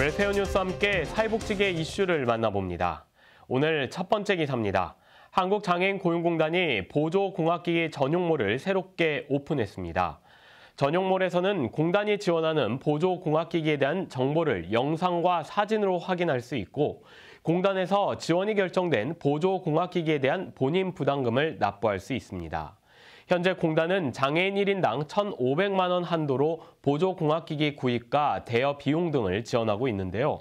웰페어 뉴스와 함께 사회복지계 이슈를 만나봅니다. 오늘 첫 번째 기사입니다. 한국장애인 고용공단이 보조공학기기 전용몰을 새롭게 오픈했습니다. 전용몰에서는 공단이 지원하는 보조공학기기에 대한 정보를 영상과 사진으로 확인할 수 있고 공단에서 지원이 결정된 보조공학기기에 대한 본인 부담금을 납부할 수 있습니다. 현재 공단은 장애인 1인당 1,500만 원 한도로 보조공학기기 구입과 대여 비용 등을 지원하고 있는데요.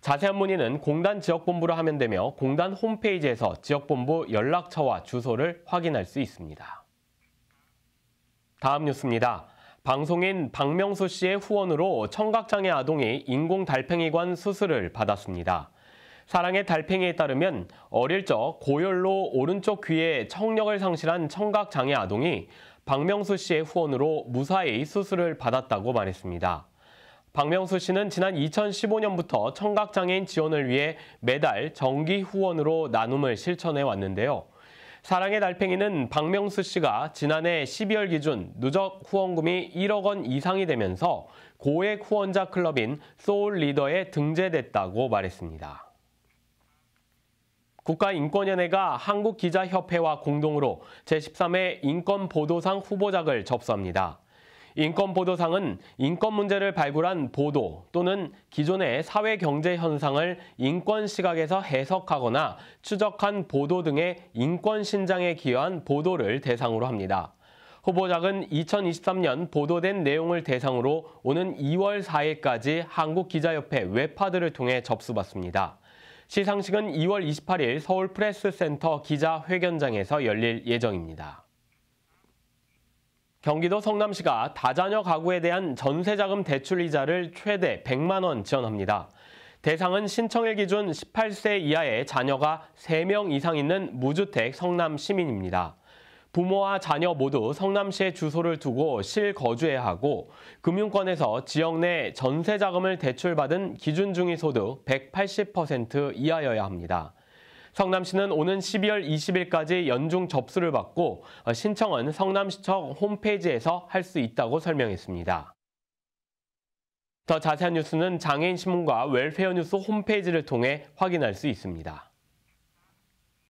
자세한 문의는 공단 지역본부로 하면 되며 공단 홈페이지에서 지역본부 연락처와 주소를 확인할 수 있습니다. 다음 뉴스입니다. 방송인 박명수 씨의 후원으로 청각장애 아동이 인공 달팽이관 수술을 받았습니다. 사랑의 달팽이에 따르면 어릴 적 고열로 오른쪽 귀에 청력을 상실한 청각장애 아동이 박명수 씨의 후원으로 무사히 수술을 받았다고 말했습니다. 박명수 씨는 지난 2015년부터 청각장애인 지원을 위해 매달 정기 후원으로 나눔을 실천해 왔는데요. 사랑의 달팽이는 박명수 씨가 지난해 12월 기준 누적 후원금이 1억 원 이상이 되면서 고액 후원자 클럽인 소울 리더에 등재됐다고 말했습니다. 국가인권위원회가 한국기자협회와 공동으로 제13회 인권보도상 후보작을 접수합니다. 인권보도상은 인권 문제를 발굴한 보도 또는 기존의 사회경제 현상을 인권 시각에서 해석하거나 추적한 보도 등의 인권 신장에 기여한 보도를 대상으로 합니다. 후보작은 2023년 보도된 내용을 대상으로 오는 2월 4일까지 한국기자협회 웹하드를 통해 접수받습니다. 시상식은 2월 28일 서울 프레스센터 기자회견장에서 열릴 예정입니다. 경기도 성남시가 다자녀 가구에 대한 전세자금 대출 이자를 최대 100만 원 지원합니다. 대상은 신청일 기준 18세 이하의 자녀가 3명 이상 있는 무주택 성남 시민입니다. 부모와 자녀 모두 성남시에 주소를 두고 실거주해야 하고 금융권에서 지역 내 전세 자금을 대출받은 기준 중위 소득 180% 이하여야 합니다. 성남시는 오는 12월 20일까지 연중 접수를 받고 신청은 성남시청 홈페이지에서 할 수 있다고 설명했습니다. 더 자세한 뉴스는 장애인신문과 웰페어 뉴스 홈페이지를 통해 확인할 수 있습니다.